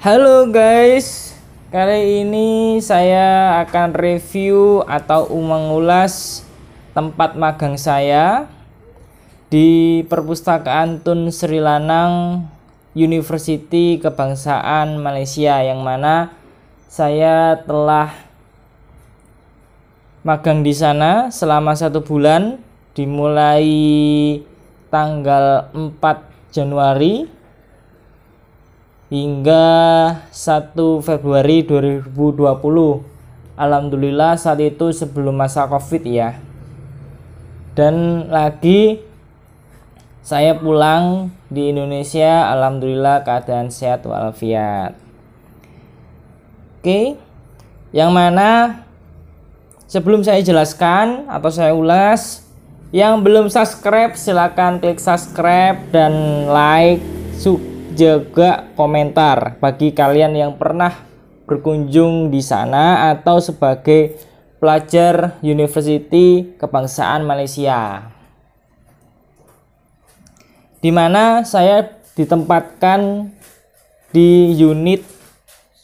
Halo guys, kali ini saya akan review atau mengulas tempat magang saya di Perpustakaan Tun Sri Lanang University Kebangsaan Malaysia yang mana saya telah magang di sana selama satu bulan dimulai tanggal 4 Januari hingga 1 Februari 2020. Alhamdulillah saat itu sebelum masa Covid ya. Dan lagi saya pulang di Indonesia alhamdulillah keadaan sehat walafiat. Oke. Yang mana sebelum saya jelaskan atau saya ulas yang belum subscribe silahkan klik subscribe dan like suka juga komentar bagi kalian yang pernah berkunjung di sana atau sebagai pelajar University Kebangsaan Malaysia. Di mana saya ditempatkan di unit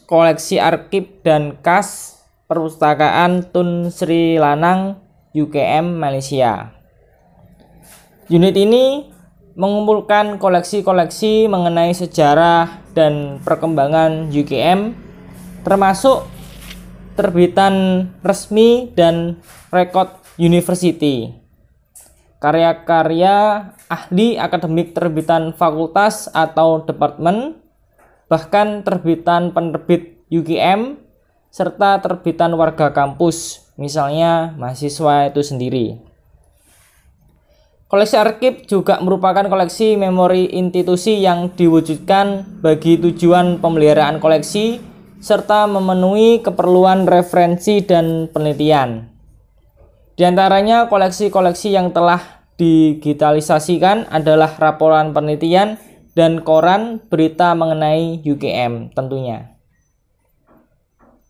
koleksi arkip dan kas perpustakaan Tun Sri Lanang UKM Malaysia. Unit ini mengumpulkan koleksi-koleksi mengenai sejarah dan perkembangan UGM termasuk terbitan resmi dan rekod university. Karya-karya ahli akademik terbitan fakultas atau departemen, bahkan terbitan penerbit UGM, serta terbitan warga kampus, misalnya mahasiswa itu sendiri. Koleksi arkip juga merupakan koleksi memori institusi yang diwujudkan bagi tujuan pemeliharaan koleksi serta memenuhi keperluan referensi dan penelitian. Di antaranya koleksi-koleksi yang telah digitalisasikan adalah laporan penelitian dan koran berita mengenai UGM tentunya.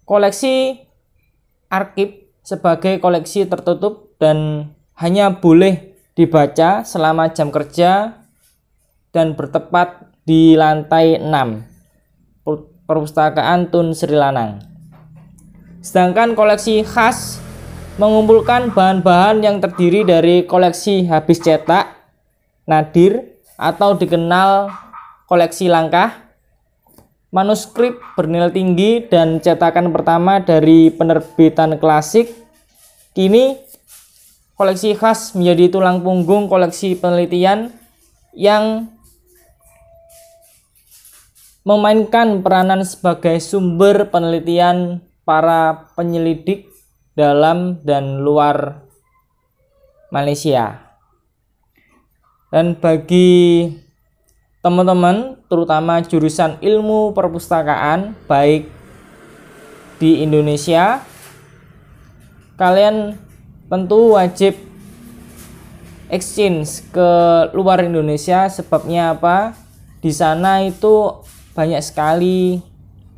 Koleksi arkip sebagai koleksi tertutup dan hanya boleh dibaca selama jam kerja dan bertepat di lantai 6 perpustakaan Tun Sri Lanang. Sedangkan koleksi khas mengumpulkan bahan-bahan yang terdiri dari koleksi habis cetak, nadir, atau dikenal koleksi langkah, manuskrip bernilai tinggi dan cetakan pertama dari penerbitan klasik, kini koleksi khas menjadi tulang punggung koleksi penelitian yang memainkan peranan sebagai sumber penelitian para penyelidik dalam dan luar Malaysia. Dan bagi teman-teman, terutama jurusan ilmu perpustakaan, baik di Indonesia, kalian tentu wajib exchange ke luar Indonesia sebabnya apa di sana itu banyak sekali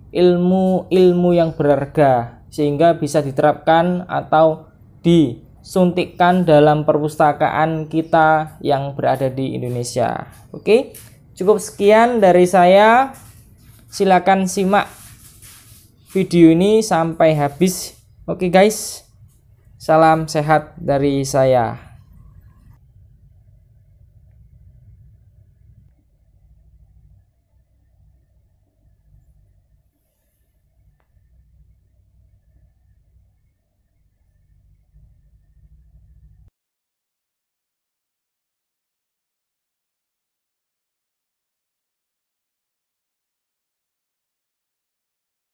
ilmu-ilmu yang berharga sehingga bisa diterapkan atau disuntikkan dalam perpustakaan kita yang berada di Indonesia. Oke, cukup sekian dari saya. Silakan simak video ini sampai habis. Oke, guys. Salam sehat dari saya.